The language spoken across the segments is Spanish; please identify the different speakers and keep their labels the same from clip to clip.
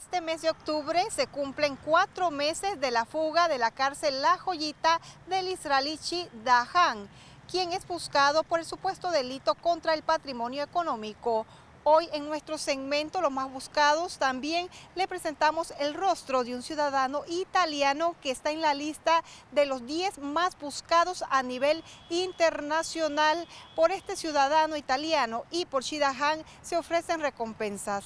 Speaker 1: este mes de octubre se cumplen cuatro meses de la fuga de la cárcel La Joyita del israelichi Dahan, quien es buscado por el supuesto delito contra el patrimonio económico. Hoy en nuestro segmento Los más buscados también le presentamos el rostro de un ciudadano italiano que está en la lista de los 10 más buscados a nivel internacional. Por este ciudadano italiano y por Dahan se ofrecen recompensas.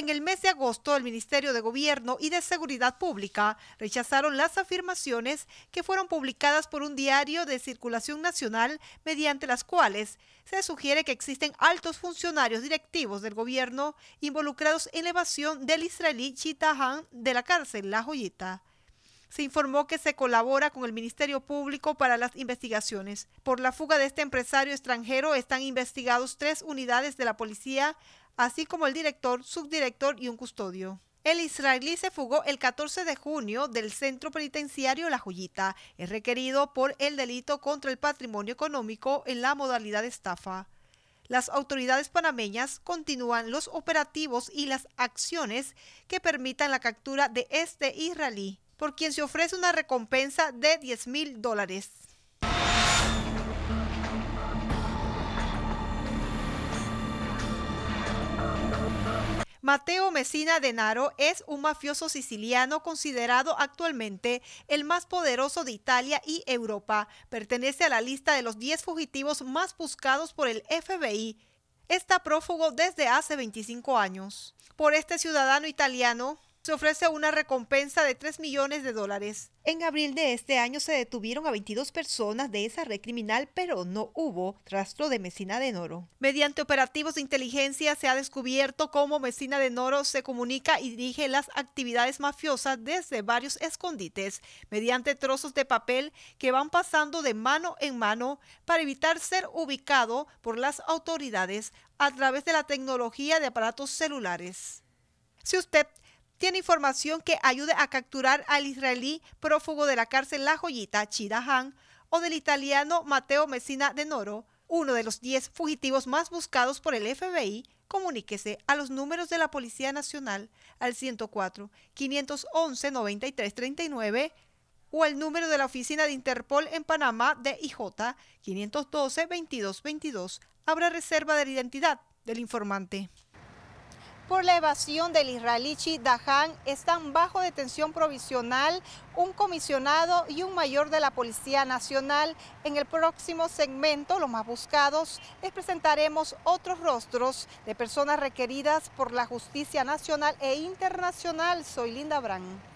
Speaker 1: en el mes de agosto, el Ministerio de Gobierno y de Seguridad Pública rechazaron las afirmaciones que fueron publicadas por un diario de circulación nacional mediante las cuales se sugiere que existen altos funcionarios directivos del gobierno involucrados en la evasión del israelí Chitahan de la cárcel La Joyita se informó que se colabora con el Ministerio Público para las investigaciones. Por la fuga de este empresario extranjero están investigados tres unidades de la policía así como el director, subdirector y un custodio. El israelí se fugó el 14 de junio del centro penitenciario La Joyita. Es requerido por el delito contra el patrimonio económico en la modalidad de estafa. Las autoridades panameñas continúan los operativos y las acciones que permitan la captura de este israelí, por quien se ofrece una recompensa de 10 mil dólares. Mateo Messina Denaro es un mafioso siciliano considerado actualmente el más poderoso de Italia y Europa. Pertenece a la lista de los 10 fugitivos más buscados por el FBI está prófugo desde hace 25 años. Por este ciudadano italiano, se ofrece una recompensa de 3 millones de dólares. En abril de este año se detuvieron a 22 personas de esa red criminal, pero no hubo rastro de Mesina de Noro. Mediante operativos de inteligencia se ha descubierto cómo Mesina de Noro se comunica y dirige las actividades mafiosas desde varios escondites, mediante trozos de papel que van pasando de mano en mano para evitar ser ubicado por las autoridades a través de la tecnología de aparatos celulares. Si usted tiene información que ayude a capturar al israelí prófugo de la cárcel La Joyita, Han, o del italiano Mateo Messina de Noro, uno de los 10 fugitivos más buscados por el FBI, comuníquese a los números de la Policía Nacional al 104 511 9339 o al número de la oficina de Interpol en Panamá de IJ 512 2222. Habrá reserva de la identidad del informante por la evasión del israelí Dahan están bajo detención provisional un comisionado y un mayor de la Policía Nacional. En el próximo segmento, los más buscados, les presentaremos otros rostros de personas requeridas por la justicia nacional e internacional. Soy Linda Brand.